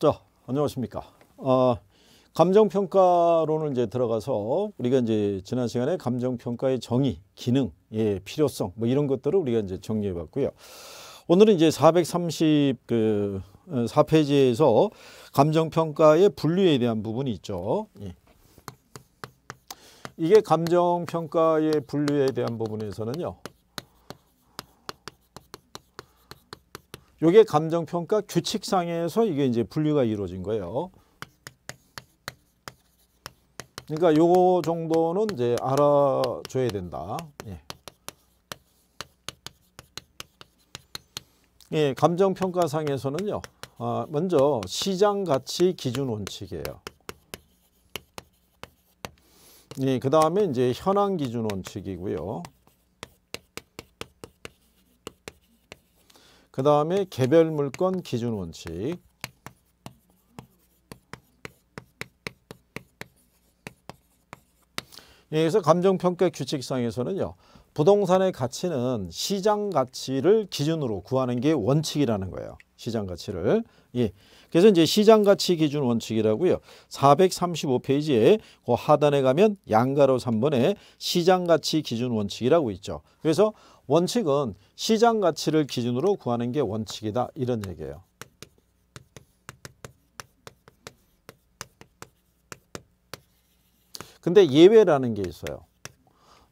자, 안녕하십니까. 아, 감정평가론을 이제 들어가서 우리가 이제 지난 시간에 감정평가의 정의, 기능, 예, 필요성 뭐 이런 것들을 우리가 이제 정리해 봤고요. 오늘은 이제 430그 4페이지에서 어, 감정평가의 분류에 대한 부분이 있죠. 예. 이게 감정평가의 분류에 대한 부분에서는요. 이게 감정평가 규칙상에서 이게 이제 분류가 이루어진 거예요. 그러니까 요 정도는 이제 알아줘야 된다. 예. 예 감정평가상에서는요. 아, 먼저 시장가치 기준 원칙이에요. 예, 그 다음에 이제 현황 기준 원칙이고요. 그 다음에 개별 물건 기준 원칙 예, 그래서 감정평가 규칙상에서는요. 부동산의 가치는 시장 가치를 기준으로 구하는 게 원칙이라는 거예요. 시장 가치를. 예. 그래서 이제 시장 가치 기준 원칙이라고요. 435페이지에 그 하단에 가면 양가로 3번에 시장 가치 기준 원칙이라고 있죠. 그래서 원칙은 시장 가치를 기준으로 구하는 게 원칙이다 이런 얘기예요. 근데 예외라는 게 있어요.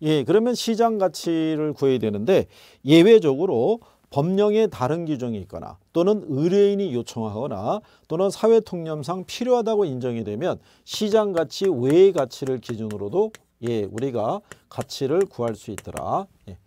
예, 그러면 시장 가치를 구해야 되는데 예외적으로 법령의 다른 규정이 있거나 또는 의뢰인이 요청하거나 또는 사회통념상 필요하다고 인정이 되면 시장 가치 외의 가치를 기준으로도 예, 우리가 가치를 구할 수 있더라. 예.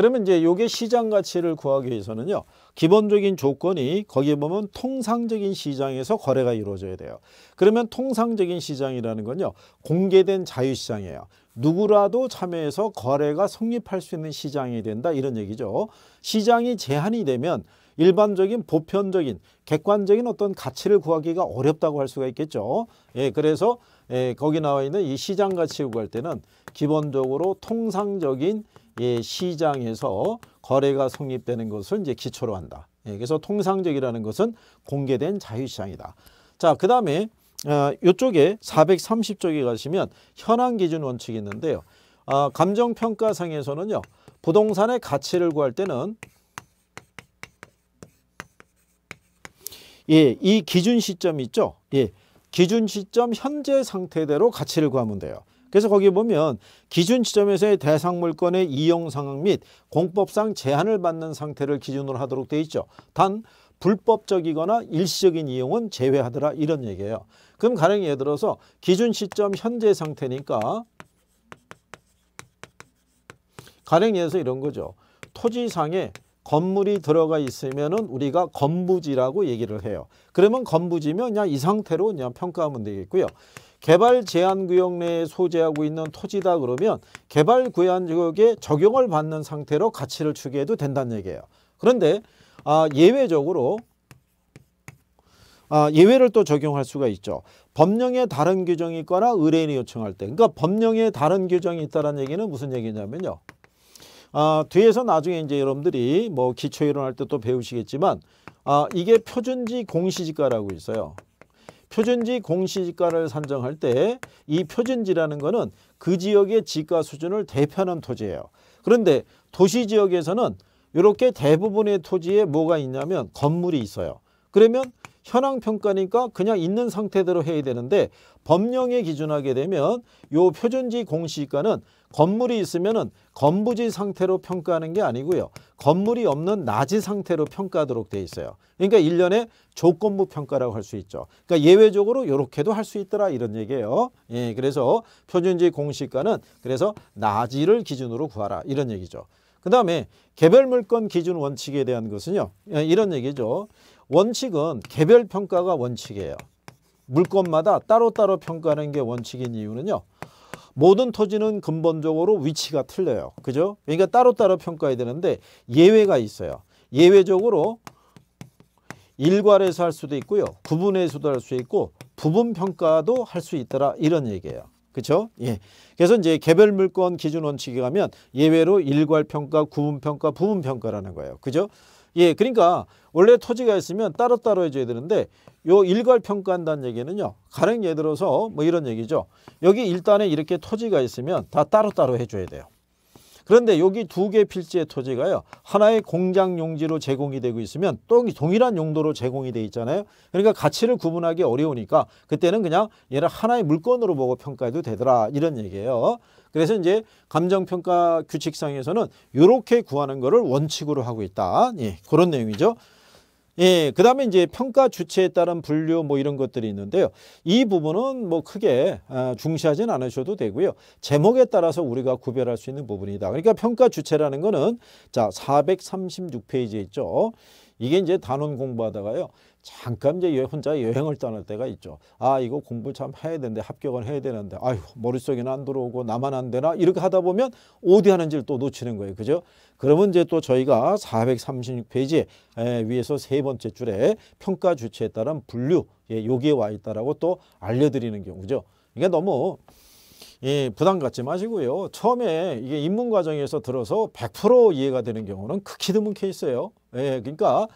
그러면 이제 요게 시장 가치를 구하기 위해서는요. 기본적인 조건이 거기에 보면 통상적인 시장에서 거래가 이루어져야 돼요. 그러면 통상적인 시장이라는 건요. 공개된 자유시장이에요. 누구라도 참여해서 거래가 성립할 수 있는 시장이 된다 이런 얘기죠. 시장이 제한이 되면 일반적인 보편적인 객관적인 어떤 가치를 구하기가 어렵다고 할 수가 있겠죠. 예, 그래서 예, 거기 나와 있는 이 시장 가치를 구할 때는 기본적으로 통상적인 예, 시장에서 거래가 성립되는 것을 이제 기초로 한다. 예, 그래서 통상적이라는 것은 공개된 자유시장이다. 자, 그 다음에 어, 이쪽에 430쪽에 가시면 현황 기준 원칙이 있는데요. 어, 감정평가상에서는요. 부동산의 가치를 구할 때는 예, 이 기준 시점이 있죠. 예, 기준 시점 현재 상태대로 가치를 구하면 돼요. 그래서 거기 보면 기준 지점에서의 대상 물건의 이용 상황 및 공법상 제한을 받는 상태를 기준으로 하도록 돼 있죠. 단 불법적이거나 일시적인 이용은 제외하더라 이런 얘기예요. 그럼 가령 예를 들어서 기준 시점 현재 상태니까 가령 예를 들어서 이런 거죠. 토지상에 건물이 들어가 있으면 우리가 건부지라고 얘기를 해요. 그러면 건부지면 그냥 이 상태로 그냥 평가하면 되겠고요. 개발 제한 구역 내에 소재하고 있는 토지다 그러면 개발 구한 지역에 적용을 받는 상태로 가치를 추계해도 된다는 얘기예요. 그런데 아, 예외적으로 아, 예외를 또 적용할 수가 있죠. 법령에 다른 규정이 있거나 의뢰인이 요청할 때. 그러니까 법령에 다른 규정이 있다는 얘기는 무슨 얘기냐면요. 아, 뒤에서 나중에 이제 여러분들이 뭐 기초이론 할때 또 배우시겠지만 아, 이게 표준지 공시지가라고 있어요. 표준지 공시지가를 산정할 때 이 표준지라는 것은 그 지역의 지가 수준을 대표하는 토지예요. 그런데 도시 지역에서는 이렇게 대부분의 토지에 뭐가 있냐면 건물이 있어요. 그러면 현황 평가니까 그냥 있는 상태대로 해야 되는데 법령에 기준하게 되면 요 표준지 공시가는 건물이 있으면은 건부지 상태로 평가하는 게 아니고요. 건물이 없는 나지 상태로 평가하도록 돼 있어요. 그러니까 일련의 조건부 평가라고 할 수 있죠. 그러니까 예외적으로 요렇게도할 수 있더라 이런 얘기예요. 예, 그래서 표준지 공시가는 그래서 나지를 기준으로 구하라 이런 얘기죠. 그 다음에 개별 물건 기준 원칙에 대한 것은요. 예, 이런 얘기죠. 원칙은 개별 평가가 원칙이에요. 물건마다 따로따로 평가하는 게 원칙인 이유는요. 모든 토지는 근본적으로 위치가 틀려요. 그죠? 그러니까 따로따로 평가해야 되는데 예외가 있어요. 예외적으로 일괄해서 할 수도 있고요. 구분해서도 할 수 있고 부분 평가도 할 수 있더라 이런 얘기예요. 그렇죠? 예. 그래서 이제 개별 물건 기준 원칙에 가면 예외로 일괄 평가, 구분 평가, 부분 평가라는 거예요. 그죠? 예, 그러니까 원래 토지가 있으면 따로따로 해줘야 되는데 요 일괄 평가한다는 얘기는요. 가령 예를 들어서 뭐 이런 얘기죠. 여기 일단에 이렇게 토지가 있으면 다 따로따로 해줘야 돼요. 그런데 여기 두 개 필지의 토지가요. 하나의 공장 용지로 제공이 되고 있으면 또 동일한 용도로 제공이 돼 있잖아요. 그러니까 가치를 구분하기 어려우니까 그때는 그냥 얘를 하나의 물건으로 보고 평가해도 되더라 이런 얘기예요. 그래서 이제 감정평가 규칙상에서는 이렇게 구하는 것을 원칙으로 하고 있다. 예, 그런 내용이죠. 예, 그 다음에 이제 평가 주체에 따른 분류 뭐 이런 것들이 있는데요. 이 부분은 뭐 크게 아, 중시하진 않으셔도 되고요. 제목에 따라서 우리가 구별할 수 있는 부분이다. 그러니까 평가 주체라는 거는 자, 436페이지에 있죠. 이게 이제 단원 공부하다가요. 잠깐 이제 혼자 여행을 떠날 때가 있죠. 아 이거 공부 참 해야 되는데 합격은 해야 되는데 아휴 머릿속에는 안 들어오고 나만 안 되나 이렇게 하다 보면 어디 하는지를 또 놓치는 거예요. 그죠? 그러면 이제 또 저희가 436페이지 위에서 세 번째 줄에 평가 주체에 따른 분류 예, 여기에 와 있다라고 또 알려드리는 경우죠. 이게 너무 예, 부담 갖지 마시고요. 처음에 이게 입문 과정에서 들어서 100% 이해가 되는 경우는 극히 드문 케이스예요. 예, 그러니까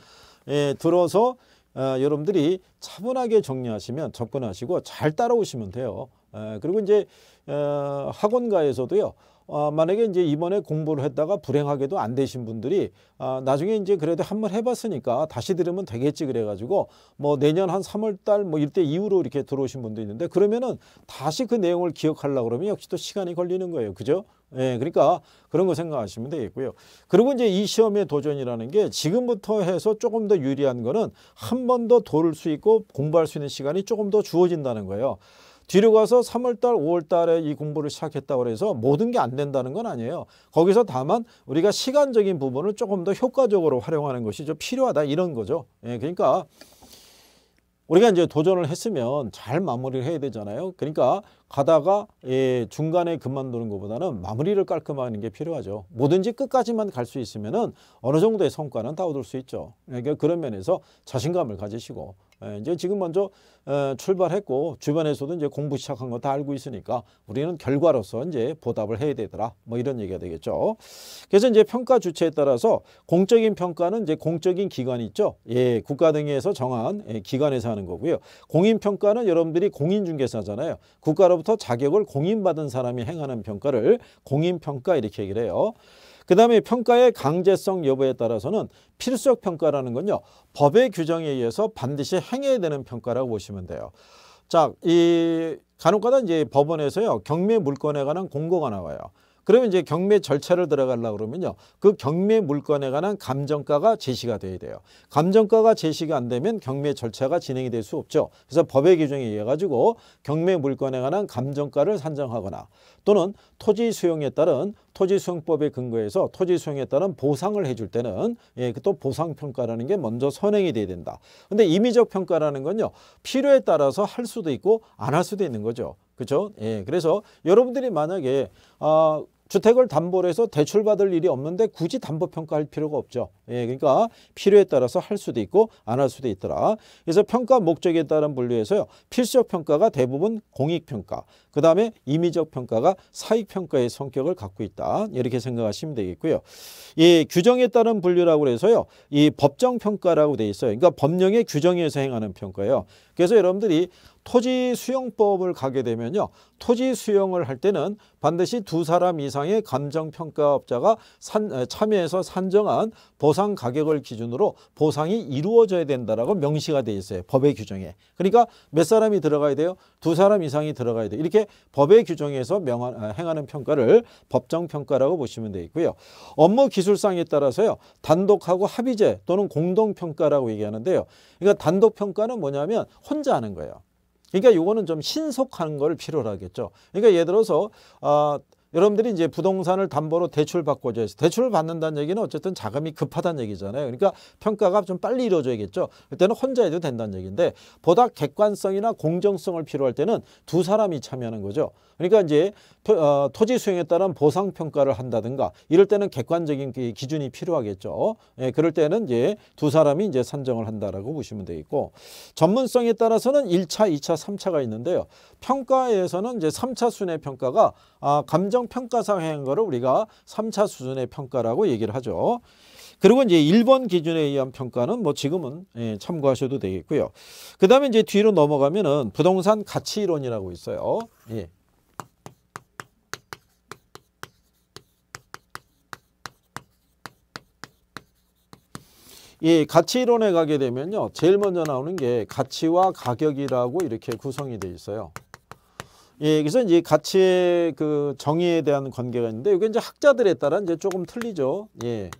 예, 들어서 어, 여러분들이 차분하게 정리하시면 접근하시고 잘 따라오시면 돼요. 아, 그리고 이제 어, 학원가에서도요. 어, 만약에 이제 이번에 공부를 했다가 불행하게도 안 되신 분들이 아, 나중에 이제 그래도 한 번 해봤으니까 다시 들으면 되겠지 그래가지고 뭐 내년 한 3월달 뭐 이때 이후로 이렇게 들어오신 분도 있는데 그러면은 다시 그 내용을 기억하려고 그러면 역시 또 시간이 걸리는 거예요. 그죠? 예, 그러니까 그런 거 생각하시면 되겠고요. 그리고 이제 이 시험의 도전이라는 게 지금부터 해서 조금 더 유리한 거는 한 번 더 돌 수 있고 공부할 수 있는 시간이 조금 더 주어진다는 거예요. 뒤로 가서 3월달, 5월달에 이 공부를 시작했다고 해서 모든 게 안 된다는 건 아니에요. 거기서 다만 우리가 시간적인 부분을 조금 더 효과적으로 활용하는 것이 좀 필요하다 이런 거죠. 예, 그러니까 우리가 이제 도전을 했으면 잘 마무리를 해야 되잖아요. 그러니까 가다가 예, 중간에 그만두는 것보다는 마무리를 깔끔하 하는 게 필요하죠. 뭐든지 끝까지만 갈 수 있으면 어느 정도의 성과는 다 얻을 수 있죠. 예, 그러니까 그런 면에서 자신감을 가지시고 예, 이제 지금 먼저 어, 출발했고 주변에서도 이제 공부 시작한 거 다 알고 있으니까 우리는 결과로서 이제 보답을 해야 되더라 뭐 이런 얘기가 되겠죠. 그래서 이제 평가 주체에 따라서 공적인 평가는 이제 공적인 기관 있죠. 예, 국가 등에서 정한 예, 기관에서 하는 거고요. 공인 평가는 여러분들이 공인 중개사잖아요. 국가로부터 자격을 공인받은 사람이 행하는 평가를 공인 평가 이렇게 얘기를 해요. 그 다음에 평가의 강제성 여부에 따라서는 필수적 평가라는 건요. 법의 규정에 의해서 반드시 행해야 되는 평가라고 보시면 돼요. 자, 이 간혹가다 이제 법원에서요. 경매 물건에 관한 공고가 나와요. 그러면 이제 경매 절차를 들어가려고 그러면요. 그 경매 물건에 관한 감정가가 제시가 돼야 돼요. 감정가가 제시가 안 되면 경매 절차가 진행이 될 수 없죠. 그래서 법의 규정에 의해 가지고 경매 물건에 관한 감정가를 산정하거나 또는 토지 수용에 따른 토지 수용법에 근거해서 토지 수용에 따른 보상을 해줄 때는 예, 그 또 보상 평가라는 게 먼저 선행이 돼야 된다. 근데 임의적 평가라는 건요. 필요에 따라서 할 수도 있고 안 할 수도 있는 거죠. 그렇죠? 예. 그래서 여러분들이 만약에 아 주택을 담보로 해서 대출받을 일이 없는데 굳이 담보평가할 필요가 없죠. 예, 그러니까 필요에 따라서 할 수도 있고 안 할 수도 있더라. 그래서 평가 목적에 따른 분류에서요. 필수적 평가가 대부분 공익평가, 그 다음에 임의적 평가가 사익평가의 성격을 갖고 있다. 이렇게 생각하시면 되겠고요. 이 규정에 따른 분류라고 해서요. 이 법정평가라고 돼 있어요. 그러니까 법령의 규정에서 행하는 평가예요. 그래서 여러분들이 토지 수용법을 가게 되면요. 토지 수용을 할 때는 반드시 두 사람 이상의 감정평가업자가 산, 참여해서 산정한 보상 가격을 기준으로 보상이 이루어져야 된다라고 명시가 돼 있어요. 법의 규정에. 그러니까 몇 사람이 들어가야 돼요? 두 사람 이상이 들어가야 돼요. 이렇게 법의 규정에서 명한, 아, 행하는 평가를 법정평가라고 보시면 되겠고요. 업무 기술상에 따라서요. 단독하고 합의제 또는 공동평가라고 얘기하는데요. 그러니까 단독평가는 뭐냐면 혼자 하는 거예요. 그러니까 요거는 좀 신속한 걸 필요로 하겠죠. 그러니까 예를 들어서 어, 여러분들이 이제 부동산을 담보로 대출 받고자 해서 대출을 받는다는 얘기는 어쨌든 자금이 급하다는 얘기잖아요. 그러니까 평가가 좀 빨리 이루어져야겠죠. 그때는 혼자 해도 된다는 얘기인데 보다 객관성이나 공정성을 필요할 때는 두 사람이 참여하는 거죠. 그러니까 이제 토, 어, 지수행에 따른 보상 평가를 한다든가 이럴 때는 객관적인 기준이 필요하겠죠. 예, 그럴 때는 이제 두 사람이 이제 선정을 한다라고 보시면 되겠고 전문성에 따라서는 1차2차3차가 있는데요. 평가에서는 이제 삼차 순회 평가가 아, 감정평가상 행한 거를 우리가 3차 수준의 평가라고 얘기를 하죠. 그리고 이제 1번 기준에 의한 평가는 뭐 지금은 예, 참고하셔도 되겠고요. 그 다음에 이제 뒤로 넘어가면은 부동산 가치 이론이라고 있어요. 예. 예, 가치이론에 가게 되면요. 제일 먼저 나오는 게 가치와 가격이라고 이렇게 구성이 돼 있어요. 예, 그래서 이제 가치의 그 정의에 대한 관계가 있는데 이게 이제 학자들에 따라 이제 조금 틀리죠. 예.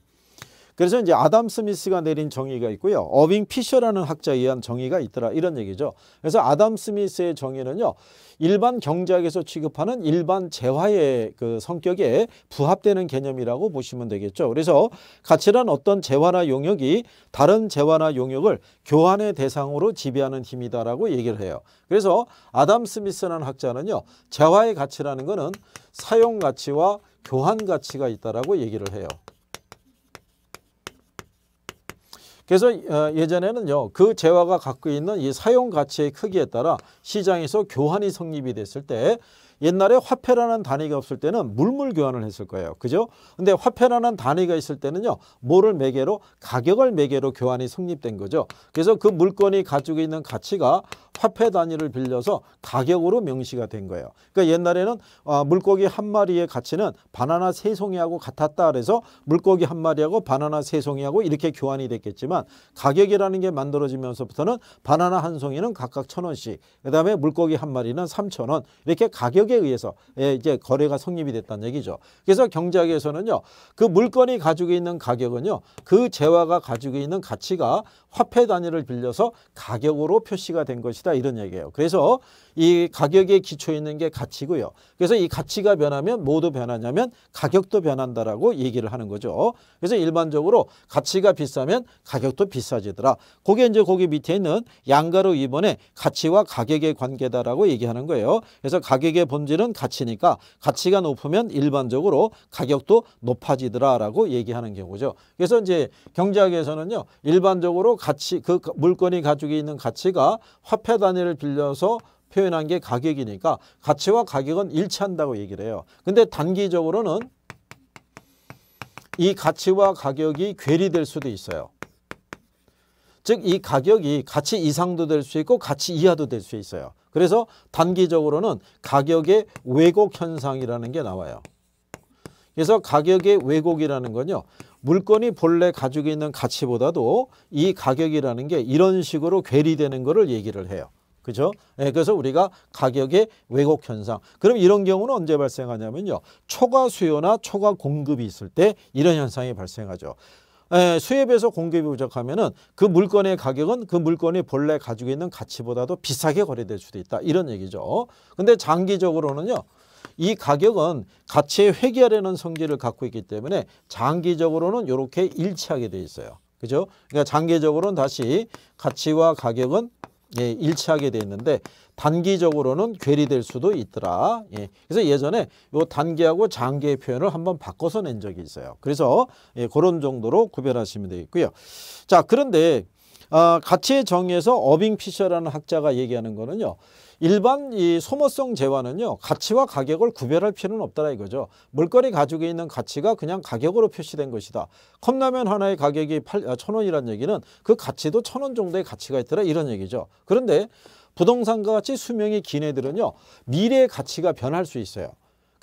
그래서 이제 아담 스미스가 내린 정의가 있고요. 어빙 피셔라는 학자에 의한 정의가 있더라 이런 얘기죠. 그래서 아담 스미스의 정의는요. 일반 경제학에서 취급하는 일반 재화의 그 성격에 부합되는 개념이라고 보시면 되겠죠. 그래서 가치란 어떤 재화나 용역이 다른 재화나 용역을 교환의 대상으로 지배하는 힘이다라고 얘기를 해요. 그래서 아담 스미스라는 학자는요. 재화의 가치라는 것은 사용 가치와 교환 가치가 있다라고 얘기를 해요. 그래서 어, 예전에는요. 그 재화가 갖고 있는 이 사용 가치의 크기에 따라 시장에서 교환이 성립이 됐을 때 옛날에 화폐라는 단위가 없을 때는 물물 교환을 했을 거예요. 그죠? 근데 화폐라는 단위가 있을 때는요. 뭐를 매개로 가격을 매개로 교환이 성립된 거죠. 그래서 그 물건이 가지고 있는 가치가 화폐 단위를 빌려서 가격으로 명시가 된 거예요. 그러니까 옛날에는 아, 물고기 한 마리의 가치는 바나나 세 송이하고 같았다 그래서 물고기 한 마리하고 바나나 세 송이하고 이렇게 교환이 됐겠지만 가격이라는 게 만들어지면서부터는 바나나 한 송이는 각각 천 원씩 그다음에 물고기 한 마리는 삼천 원 이렇게 가격이 책에 의해서 예, 이제 거래가 성립이 됐다는 얘기죠. 그래서 경제학에서는요. 그 물건이 가지고 있는 가격은요. 그 재화가 가지고 있는 가치가 화폐 단위를 빌려서 가격으로 표시가 된 것이다 이런 얘기예요. 그래서 이 가격에 기초 있는 게 가치고요. 그래서 이 가치가 변하면 뭐도 변하냐면 가격도 변한다라고 얘기를 하는 거죠. 그래서 일반적으로 가치가 비싸면 가격도 비싸지더라. 그게 이제 거기 밑에 있는 양가로 이번에 가치와 가격의 관계다라고 얘기하는 거예요. 그래서 가격의 본질은 가치니까 가치가 높으면 일반적으로 가격도 높아지더라라고 얘기하는 경우죠. 그래서 이제 경제학에서는요. 일반적으로 가치 그 물건이 가지고 있는 가치가 화폐 단위를 빌려서 표현한 게 가격이니까 가치와 가격은 일치한다고 얘기를 해요. 근데 단기적으로는 이 가치와 가격이 괴리될 수도 있어요. 즉 이 가격이 가치 이상도 될 수 있고 가치 이하도 될 수 있어요. 그래서 단기적으로는 가격의 왜곡 현상이라는 게 나와요. 그래서 가격의 왜곡이라는 건요. 물건이 본래 가지고 있는 가치보다도 이 가격이라는 게 이런 식으로 괴리되는 거를 얘기를 해요. 그죠? 네, 그래서 우리가 가격의 왜곡 현상. 그럼 이런 경우는 언제 발생하냐면요. 초과 수요나 초과 공급이 있을 때 이런 현상이 발생하죠. 에, 예, 수입에서 공급이 부족하면은 그 물건의 가격은 그 물건이 본래 가지고 있는 가치보다도 비싸게 거래될 수도 있다. 이런 얘기죠. 근데 장기적으로는요. 이 가격은 가치의 회귀하려는 성질을 갖고 있기 때문에 장기적으로는 이렇게 일치하게 돼 있어요. 그죠? 그러니까 장기적으로는 다시 가치와 가격은 예, 일치하게 돼 있는데 단기적으로는 괴리될 수도 있더라. 예, 그래서 예전에 요 단기하고 장기의 표현을 한번 바꿔서 낸 적이 있어요. 그래서 예, 그런 정도로 구별하시면 되겠고요. 자, 그런데 아, 가치의 정의에서 어빙 피셔라는 학자가 얘기하는 거는요. 일반 이 소모성 재화는요. 가치와 가격을 구별할 필요는 없다라 이거죠. 물거리 가죽에 있는 가치가 그냥 가격으로 표시된 것이다. 컵라면 하나의 가격이 8, 아, 천 원이란 얘기는 그 가치도 천 원 정도의 가치가 있더라 이런 얘기죠. 그런데 부동산과 같이 수명이 긴 애들은요. 미래의 가치가 변할 수 있어요.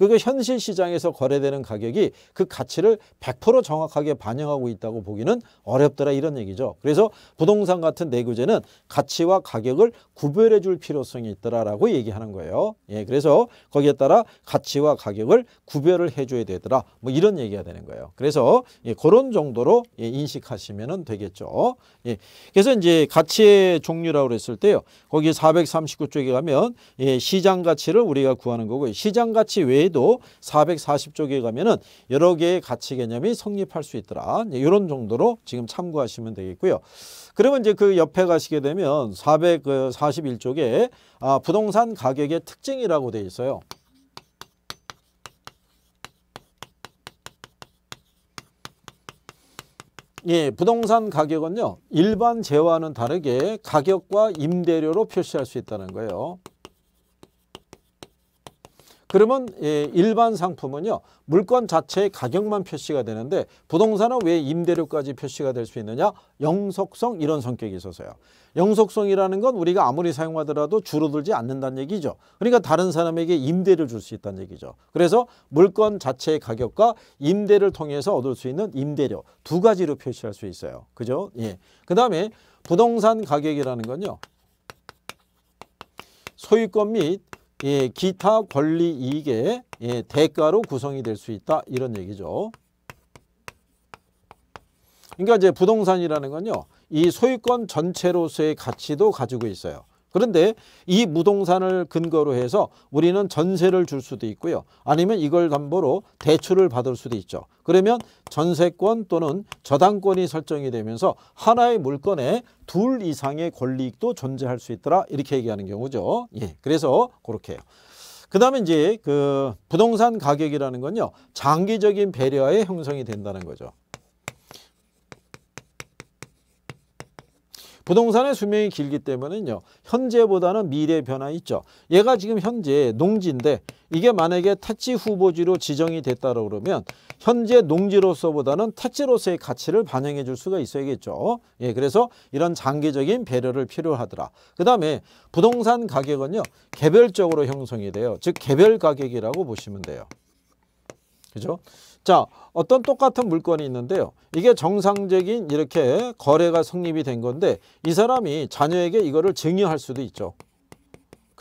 그게 현실 시장에서 거래되는 가격이 그 가치를 100% 정확하게 반영하고 있다고 보기는 어렵더라 이런 얘기죠. 그래서 부동산 같은 내구재는 가치와 가격을 구별해 줄 필요성이 있더라라고 얘기하는 거예요. 예, 그래서 거기에 따라 가치와 가격을 구별을 해줘야 되더라. 뭐 이런 얘기가 되는 거예요. 그래서 예, 그런 정도로 예, 인식하시면 되겠죠. 예, 그래서 이제 가치의 종류라고 그랬을 때요. 거기 439쪽에 가면 예, 시장 가치를 우리가 구하는 거고 시장 가치 외에 외에도 440쪽에 가면은 여러 개의 가치 개념이 성립할 수 있더라. 이런 정도로 지금 참고하시면 되겠고요. 그러면 이제 그 옆에 가시게 되면 441쪽에 그 아, 부동산 가격의 특징이라고 되어 있어요. 예, 부동산 가격은요. 일반 재화와는 다르게 가격과 임대료로 표시할 수 있다는 거예요. 그러면 일반 상품은요. 물건 자체의 가격만 표시가 되는데 부동산은 왜 임대료까지 표시가 될 수 있느냐? 영속성 이런 성격이 있어서요. 영속성이라는 건 우리가 아무리 사용하더라도 줄어들지 않는다는 얘기죠. 그러니까 다른 사람에게 임대를 줄 수 있다는 얘기죠. 그래서 물건 자체의 가격과 임대를 통해서 얻을 수 있는 임대료 두 가지로 표시할 수 있어요. 그죠? 예. 그다음에 부동산 가격이라는 건요. 소유권 및 예, 기타 권리 이익의 예, 대가로 구성이 될 수 있다 이런 얘기죠. 그러니까 이제 부동산이라는 건요. 이 소유권 전체로서의 가치도 가지고 있어요. 그런데 이 무동산을 근거로 해서 우리는 전세를 줄 수도 있고요. 아니면 이걸 담보로 대출을 받을 수도 있죠. 그러면 전세권 또는 저당권이 설정이 되면서 하나의 물건에 둘 이상의 권리익도 존재할 수 있더라 이렇게 얘기하는 경우죠. 예, 그래서 그렇게 해요. 그다음에 이제 그 부동산 가격이라는 건요 장기적인 배려의 형성이 된다는 거죠. 부동산의 수명이 길기 때문에요. 현재보다는 미래 변화 있죠. 얘가 지금 현재 농지인데 이게 만약에 택지 후보지로 지정이 됐다고 그러면 현재 농지로서보다는 택지로서의 가치를 반영해 줄 수가 있어야겠죠. 예, 그래서 이런 장기적인 배려를 필요하더라. 그 다음에 부동산 가격은요. 개별적으로 형성이 돼요. 즉 개별 가격이라고 보시면 돼요. 그죠? 자, 어떤 똑같은 물건이 있는데요. 이게 정상적인 이렇게 거래가 성립이 된 건데 이 사람이 자녀에게 이거를 증여할 수도 있죠.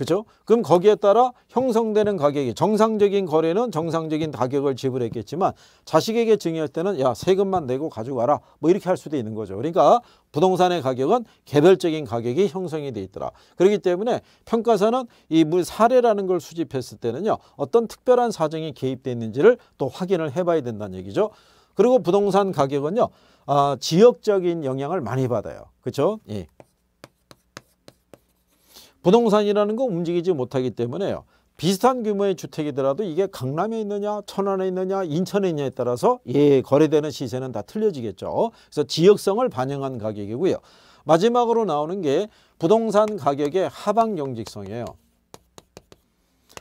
그죠? 그럼 거기에 따라 형성되는 가격이 정상적인 거래는 정상적인 가격을 지불했겠지만 자식에게 증여할 때는 야 세금만 내고 가져와라뭐 이렇게 할 수도 있는 거죠. 그러니까 부동산의 가격은 개별적인 가격이 형성이 돼 있더라. 그렇기 때문에 평가사는 이 물 사례라는 걸 수집했을 때는요 어떤 특별한 사정이 개입돼 있는지를 또 확인을 해봐야 된다는 얘기죠. 그리고 부동산 가격은요 아, 지역적인 영향을 많이 받아요. 그렇죠? 예. 부동산이라는 건 움직이지 못하기 때문에요. 비슷한 규모의 주택이더라도 이게 강남에 있느냐 천안에 있느냐 인천에 있냐에 따라서 예 거래되는 시세는 다 틀려지겠죠. 그래서 지역성을 반영한 가격이고요. 마지막으로 나오는 게 부동산 가격의 하방 경직성이에요.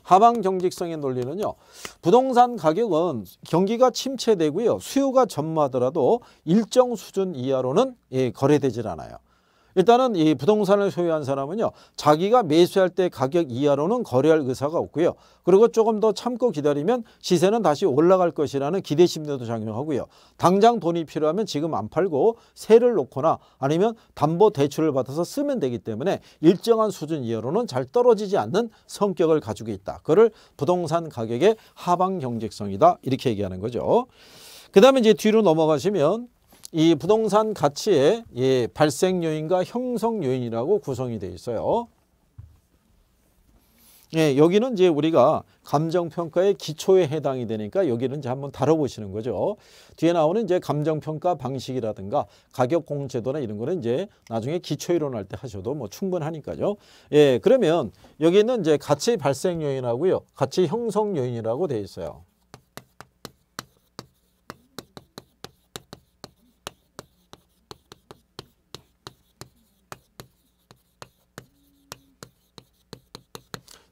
하방 경직성의 논리는요. 부동산 가격은 경기가 침체되고요. 수요가 전무하더라도 일정 수준 이하로는 예, 거래되질 않아요. 일단은 이 부동산을 소유한 사람은요. 자기가 매수할 때 가격 이하로는 거래할 의사가 없고요. 그리고 조금 더 참고 기다리면 시세는 다시 올라갈 것이라는 기대 심리도 작용하고요. 당장 돈이 필요하면 지금 안 팔고 세를 놓거나 아니면 담보 대출을 받아서 쓰면 되기 때문에 일정한 수준 이하로는 잘 떨어지지 않는 성격을 가지고 있다. 그를 부동산 가격의 하방 경직성이다. 이렇게 얘기하는 거죠. 그 다음에 이제 뒤로 넘어가시면 이 부동산 가치의 예, 발생 요인과 형성 요인이라고 구성이 되어 있어요. 예, 여기는 이제 우리가 감정평가의 기초에 해당이 되니까 여기는 이제 한번 다뤄보시는 거죠. 뒤에 나오는 이제 감정평가 방식이라든가 가격공제도나 이런 거는 이제 나중에 기초이론 할때 하셔도 뭐 충분하니까요. 예, 그러면 여기는 이제 가치 발생 요인하고요. 가치 형성 요인이라고 되어 있어요.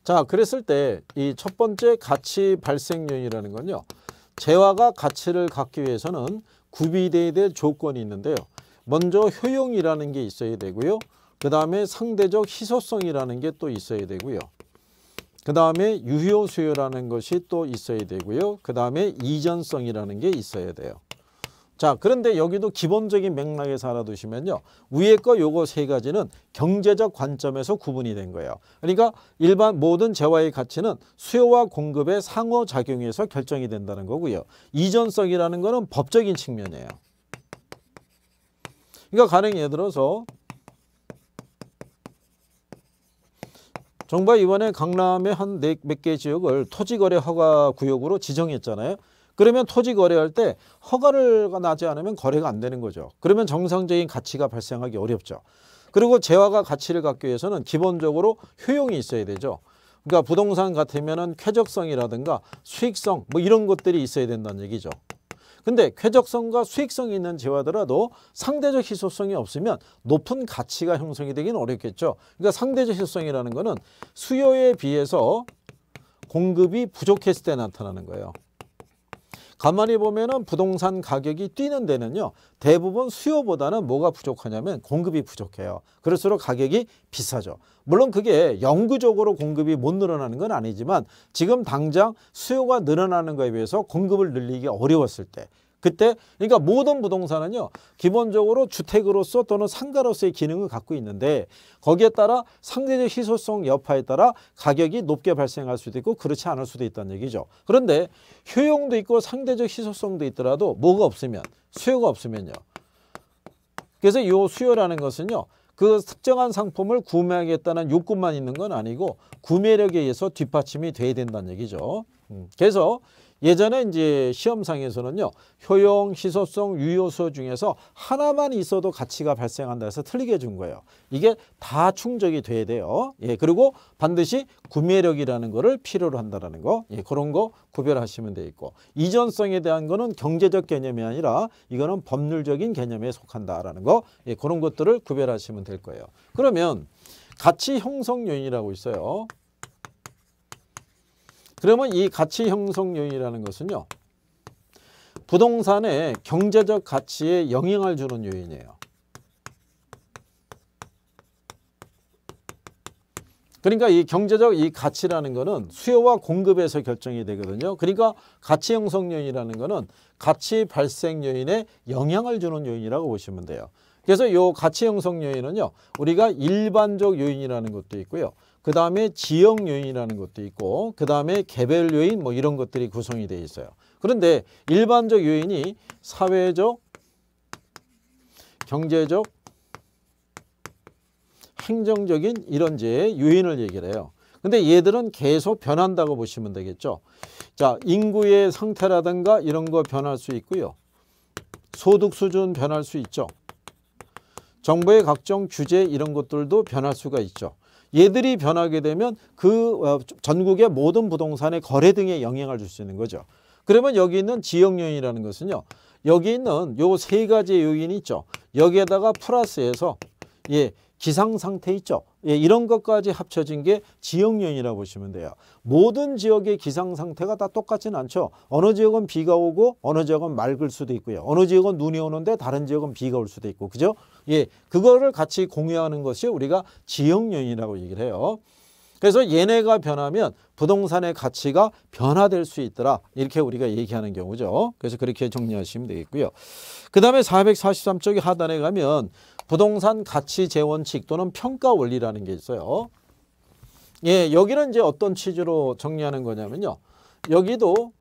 자 그랬을 때 이 첫 번째 가치 발생 요이라는 건요. 재화가 가치를 갖기 위해서는 구비돼야 될 조건이 있는데요. 먼저 효용이라는 게 있어야 되고요. 그 다음에 상대적 희소성이라는 게 또 있어야 되고요. 그 다음에 유효 수요라는 것이 또 있어야 되고요. 그 다음에 이전성이라는 게 있어야 돼요. 자 그런데 여기도 기본적인 맥락에서 알아두시면요. 위에 거 요거 세 가지는 경제적 관점에서 구분이 된 거예요. 그러니까 일반 모든 재화의 가치는 수요와 공급의 상호작용에서 결정이 된다는 거고요. 이전성이라는 거는 법적인 측면이에요. 그러니까 가령 예를 들어서 정부가 이번에 강남의 한몇개 네, 지역을 토지거래 허가 구역으로 지정했잖아요. 그러면 토지 거래할 때 허가를 나지 않으면 거래가 안 되는 거죠. 그러면 정상적인 가치가 발생하기 어렵죠. 그리고 재화가 가치를 갖기 위해서는 기본적으로 효용이 있어야 되죠. 그러니까 부동산 같으면은 쾌적성이라든가 수익성 뭐 이런 것들이 있어야 된다는 얘기죠. 근데 쾌적성과 수익성이 있는 재화더라도 상대적 희소성이 없으면 높은 가치가 형성이 되기는 어렵겠죠. 그러니까 상대적 희소성이라는 거는 수요에 비해서 공급이 부족했을 때 나타나는 거예요. 가만히 보면은 부동산 가격이 뛰는 데는요. 대부분 수요보다는 뭐가 부족하냐면 공급이 부족해요. 그럴수록 가격이 비싸죠. 물론 그게 영구적으로 공급이 못 늘어나는 건 아니지만 지금 당장 수요가 늘어나는 거에 비해서 공급을 늘리기 어려웠을 때 그때 그러니까 모든 부동산은요 기본적으로 주택으로서 또는 상가로서의 기능을 갖고 있는데 거기에 따라 상대적 희소성 여파에 따라 가격이 높게 발생할 수도 있고 그렇지 않을 수도 있다는 얘기죠. 그런데 효용도 있고 상대적 희소성도 있더라도 뭐가 없으면 수요가 없으면요. 그래서 이 수요라는 것은요 그 특정한 상품을 구매하겠다는 욕구만 있는 건 아니고 구매력에 의해서 뒷받침이 돼야 된다는 얘기죠. 음, 그래서 예전에 이제 시험상에서는요. 효용, 희소성, 유효소 중에서 하나만 있어도 가치가 발생한다 해서 틀리게 해준 거예요. 이게 다 충족이 돼야 돼요. 예, 그리고 반드시 구매력이라는 거를 필요로 한다라는 거. 예, 그런 거 구별하시면 돼 있고 이전성에 대한 거는 경제적 개념이 아니라 이거는 법률적인 개념에 속한다라는 거. 예, 그런 것들을 구별하시면 될 거예요. 그러면 가치 형성 요인이라고 있어요. 그러면 이 가치 형성 요인이라는 것은요. 부동산의 경제적 가치에 영향을 주는 요인이에요. 그러니까 이 경제적 이 가치라는 거는 수요와 공급에서 결정이 되거든요. 그러니까 가치 형성 요인이라는 거는 가치 발생 요인에 영향을 주는 요인이라고 보시면 돼요. 그래서 요 가치 형성 요인은요. 우리가 일반적 요인이라는 것도 있고요. 그 다음에 지역 요인이라는 것도 있고 그 다음에 개별 요인 뭐 이런 것들이 구성이 되어 있어요. 그런데 일반적 요인이 사회적, 경제적, 행정적인 이런 제 요인을 얘기를 해요. 근데 얘들은 계속 변한다고 보시면 되겠죠. 자, 인구의 상태라든가 이런 거 변할 수 있고요. 소득 수준 변할 수 있죠. 정부의 각종 규제 이런 것들도 변할 수가 있죠. 얘들이 변하게 되면 그 어, 전국의 모든 부동산의 거래 등에 영향을 줄 수 있는 거죠. 그러면 여기 있는 지역 요인이라는 것은요. 여기 있는 요 세 가지 요인이 있죠. 여기에다가 플러스해서 예, 기상상태 있죠. 예, 이런 것까지 합쳐진 게 지역령이라고 보시면 돼요. 모든 지역의 기상상태가 다 똑같진 않죠. 어느 지역은 비가 오고 어느 지역은 맑을 수도 있고요. 어느 지역은 눈이 오는데 다른 지역은 비가 올 수도 있고 그죠? 예, 그거를 같이 공유하는 것이 우리가 지역령이라고 얘기를 해요. 그래서 얘네가 변하면 부동산의 가치가 변화될 수 있더라 이렇게 우리가 얘기하는 경우죠. 그래서 그렇게 정리하시면 되겠고요. 그 다음에 443쪽의 하단에 가면 부동산 가치 재원칙 또는 평가 원리라는 게 있어요. 예, 여기는 이제 어떤 취지로 정리하는 거냐면요. 여기도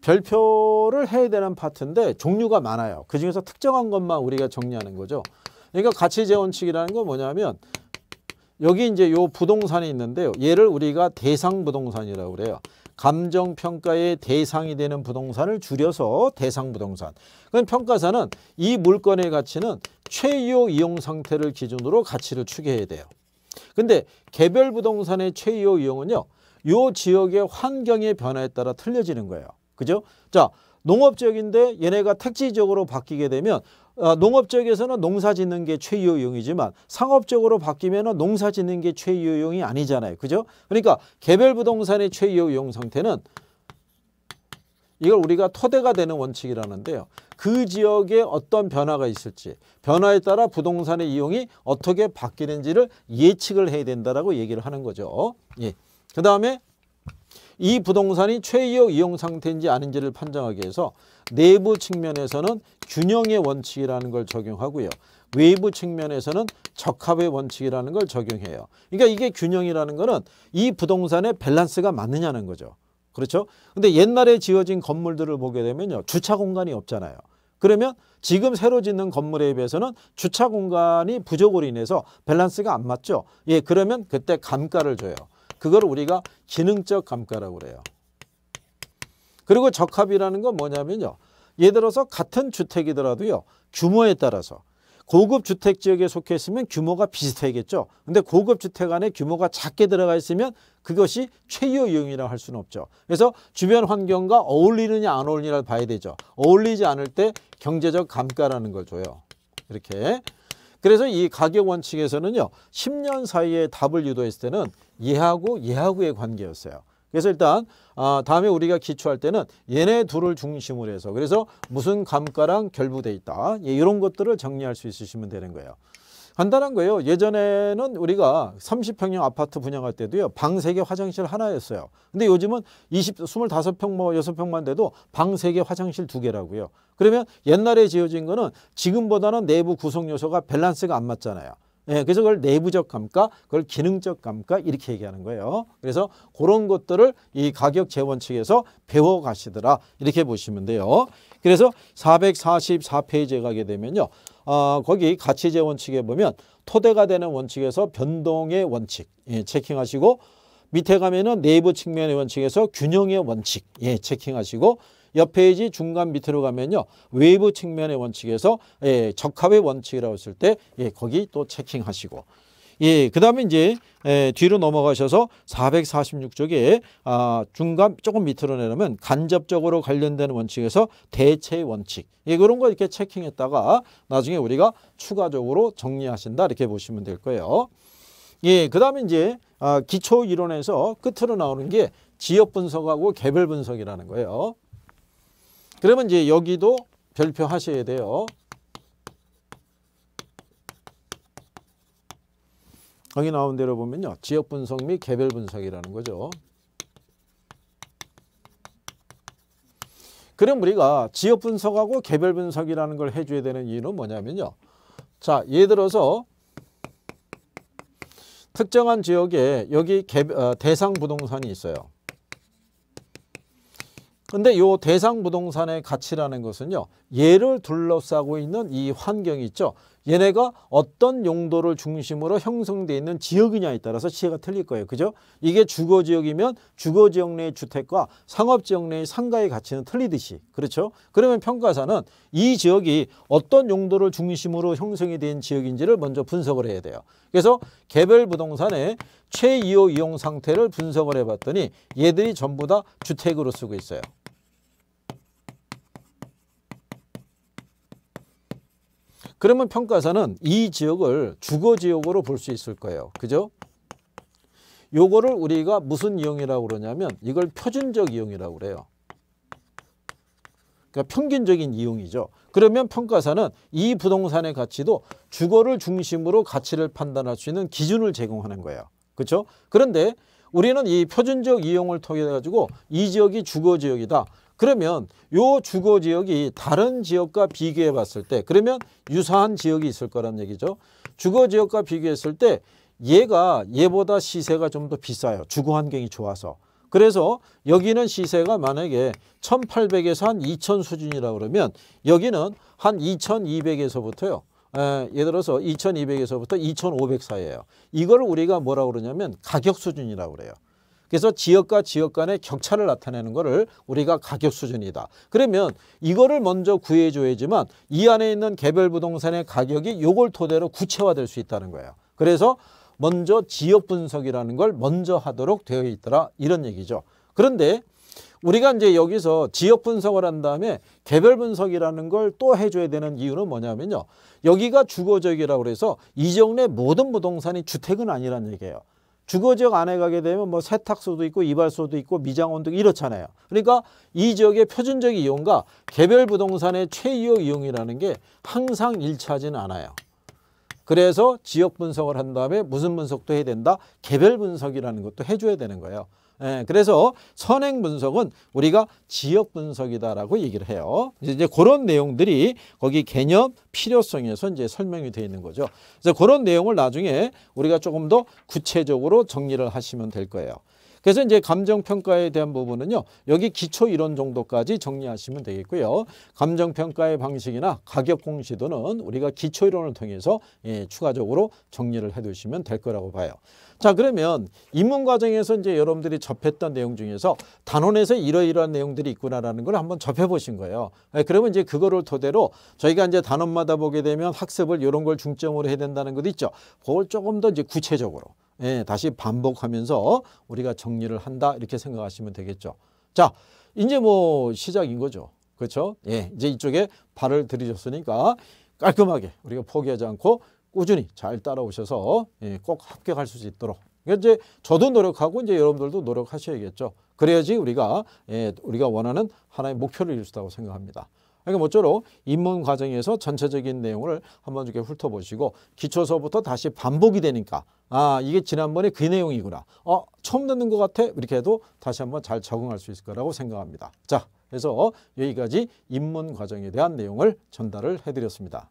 별표를 해야 되는 파트인데 종류가 많아요. 그중에서 특정한 것만 우리가 정리하는 거죠. 그러니까 가치재원칙이라는 건 뭐냐면 여기 이제 요 부동산이 있는데요. 얘를 우리가 대상 부동산이라고 그래요. 감정평가의 대상이 되는 부동산을 줄여서 대상부동산. 그럼 평가사는 이 물건의 가치는 최유효 이용 상태를 기준으로 가치를 추계해야 돼요. 근데 개별 부동산의 최유효 이용은요. 요 지역의 환경의 변화에 따라 틀려지는 거예요. 그죠? 자, 농업지역인데 얘네가 택지적으로 바뀌게 되면 어, 농업 지에서는 농사 짓는 게 최유용이지만 상업적으로 바뀌면 농사 짓는 게 최유용이 아니잖아요. 그죠? 그러니까 개별 부동산의 최유용 상태는 이걸 우리가 토대가 되는 원칙이라는데요. 그 지역에 어떤 변화가 있을지 변화에 따라 부동산의 이용이 어떻게 바뀌는지를 예측을 해야 된다라고 얘기를 하는 거죠. 예. 그 다음에 이 부동산이 최이역 이용 상태인지 아닌지를 판정하기 위해서 내부 측면에서는 균형의 원칙이라는 걸 적용하고요. 외부 측면에서는 적합의 원칙이라는 걸 적용해요. 그러니까 이게 균형이라는 거는 이 부동산의 밸런스가 맞느냐는 거죠. 그렇죠? 근데 옛날에 지어진 건물들을 보게 되면요. 주차 공간이 없잖아요. 그러면 지금 새로 짓는 건물에 비해서는 주차 공간이 부족으로 인해서 밸런스가 안 맞죠. 예, 그러면 그때 감가를 줘요. 그걸 우리가 기능적 감가라고 그래요. 그리고 적합이라는 건 뭐냐면요. 예를 들어서 같은 주택이더라도요. 규모에 따라서 고급 주택 지역에 속해 있으면 규모가 비슷하겠죠. 근데 고급 주택 안에 규모가 작게 들어가 있으면 그것이 최유 유형이라 고할 수는 없죠. 그래서 주변 환경과 어울리느냐 안어울리냐를 봐야 되죠. 어울리지 않을 때 경제적 감가라는 걸 줘요. 이렇게 그래서 이 가격 원칙에서는요. 10년 사이에 답을 유도했을 때는 얘하고 얘하고의 관계였어요. 그래서 일단 아, 다음에 우리가 기초할 때는 얘네 둘을 중심으로 해서 그래서 무슨 감가랑 결부돼 있다. 예, 이런 것들을 정리할 수 있으시면 되는 거예요. 간단한 거예요. 예전에는 우리가 30평형 아파트 분양할 때도요. 방세개 화장실 하나였어요. 근데 요즘은 20, 25평 뭐 6평만 돼도 방세개 화장실 두개라고요 그러면 옛날에 지어진 거는 지금보다는 내부 구성 요소가 밸런스가 안 맞잖아요. 예, 그래서 그걸 내부적 감가, 그걸 기능적 감가 이렇게 얘기하는 거예요. 그래서 그런 것들을 이 가격 재원 측에서 배워가시더라 이렇게 보시면 돼요. 그래서 444페이지에 가게 되면요. 어, 거기 가치제 원칙에 보면 토대가 되는 원칙에서 변동의 원칙 예, 체킹하시고 밑에 가면은 내부 측면의 원칙에서 균형의 원칙 예, 체킹하시고 옆 페이지 중간 밑으로 가면요 외부 측면의 원칙에서 예, 적합의 원칙이라고 했을 때 예, 거기 또 체킹하시고 예, 그 다음에 이제 예, 뒤로 넘어가셔서 446쪽에 아, 중간 조금 밑으로 내려면 간접적으로 관련된 원칙에서 대체 원칙 예, 그런 거 이렇게 체킹했다가 나중에 우리가 추가적으로 정리하신다 이렇게 보시면 될 거예요. 예, 그 다음에 이제 아, 기초 이론에서 끝으로 나오는 게 지역 분석하고 개별 분석이라는 거예요. 그러면 이제 여기도 별표 하셔야 돼요. 여기 나온 대로 보면요. 지역 분석 및 개별 분석이라는 거죠. 그럼 우리가 지역 분석하고 개별 분석이라는 걸 해줘야 되는 이유는 뭐냐면요. 자, 예를 들어서 특정한 지역에 여기 개, 어, 대상 부동산이 있어요. 근데 요 대상 부동산의 가치라는 것은요. 얘를 둘러싸고 있는 이 환경이 있죠. 얘네가 어떤 용도를 중심으로 형성돼 있는 지역이냐에 따라서 시혜가 틀릴 거예요. 그죠? 이게 주거지역이면 주거지역 내의 주택과 상업지역 내의 상가의 가치는 틀리듯이 그렇죠? 그러면 평가사는 이 지역이 어떤 용도를 중심으로 형성이 된 지역인지를 먼저 분석을 해야 돼요. 그래서 개별 부동산의 최이호 이용 상태를 분석을 해봤더니 얘들이 전부 다 주택으로 쓰고 있어요. 그러면 평가사는 이 지역을 주거 지역으로 볼 수 있을 거예요. 그죠? 요거를 우리가 무슨 이용이라고 그러냐면 이걸 표준적 이용이라고 그래요. 그러니까 평균적인 이용이죠. 그러면 평가사는 이 부동산의 가치도 주거를 중심으로 가치를 판단할 수 있는 기준을 제공하는 거예요. 그렇죠? 그런데 우리는 이 표준적 이용을 통해 가지고 이 지역이 주거 지역이다. 그러면 요 주거 지역이 다른 지역과 비교해 봤을 때 그러면 유사한 지역이 있을 거란 얘기죠. 주거 지역과 비교했을 때 얘가 얘보다 시세가 좀 더 비싸요. 주거 환경이 좋아서. 그래서 여기는 시세가 만약에 1800에서 한 2000 수준이라고 그러면 여기는 한 2200에서부터요. 에, 예를 들어서 2200에서부터 2500 사이에요. 이걸 우리가 뭐라고 그러냐면 가격 수준이라고 그래요. 그래서 지역과 지역 간의 격차를 나타내는 것을 우리가 가격 수준이다. 그러면 이거를 먼저 구해줘야지만 이 안에 있는 개별 부동산의 가격이 요걸 토대로 구체화될 수 있다는 거예요. 그래서 먼저 지역 분석이라는 걸 먼저 하도록 되어 있더라 이런 얘기죠. 그런데 우리가 이제 여기서 지역 분석을 한 다음에 개별 분석이라는 걸 또 해줘야 되는 이유는 뭐냐면요. 여기가 주거적이라고해서이 지역 내 모든 부동산이 주택은 아니라는 얘기예요. 주거 지역 안에 가게 되면 뭐 세탁소도 있고 이발소도 있고 미장원도 이렇잖아요. 그러니까 이 지역의 표준적 이용과 개별 부동산의 최이용 이용이라는 게 항상 일치하지는 않아요. 그래서 지역 분석을 한 다음에 무슨 분석도 해야 된다? 개별 분석이라는 것도 해줘야 되는 거예요. 예, 그래서 선행 분석은 우리가 지역 분석이다라고 얘기를 해요. 이제 그런 내용들이 거기 개념 필요성에서 이제 설명이 되어 있는 거죠. 그래서 그런 내용을 나중에 우리가 조금 더 구체적으로 정리를 하시면 될 거예요. 그래서 이제 감정평가에 대한 부분은요. 여기 기초 이론 정도까지 정리하시면 되겠고요. 감정평가의 방식이나 가격공시도는 우리가 기초 이론을 통해서 예, 추가적으로 정리를 해두시면 될 거라고 봐요. 자 그러면 입문 과정에서 이제 여러분들이 접했던 내용 중에서 단원에서 이러이러한 내용들이 있구나라는 걸 한번 접해보신 거예요. 네, 그러면 이제 그거를 토대로 저희가 이제 단원마다 보게 되면 학습을 이런 걸 중점으로 해야 된다는 것도 있죠. 그걸 조금 더 이제 구체적으로 예, 다시 반복하면서 우리가 정리를 한다 이렇게 생각하시면 되겠죠. 자, 이제 뭐 시작인 거죠. 그렇죠? 예, 이제 이쪽에 발을 들이셨으니까 깔끔하게 우리가 포기하지 않고 꾸준히 잘 따라오셔서 예, 꼭 합격할 수 있도록 그러니까 이제 저도 노력하고 이제 여러분들도 노력하셔야겠죠. 그래야지 우리가 예, 우리가 원하는 하나의 목표를 이룰 수 있다고 생각합니다. 그러니까 모쪼록 입문 과정에서 전체적인 내용을 한번 이렇게 훑어보시고 기초서부터 다시 반복이 되니까 아 이게 지난번에 그 내용이구나. 어 처음 듣는 것 같아 이렇게 해도 다시 한번 잘 적응할 수 있을 거라고 생각합니다. 자 그래서 여기까지 입문 과정에 대한 내용을 전달을 해드렸습니다.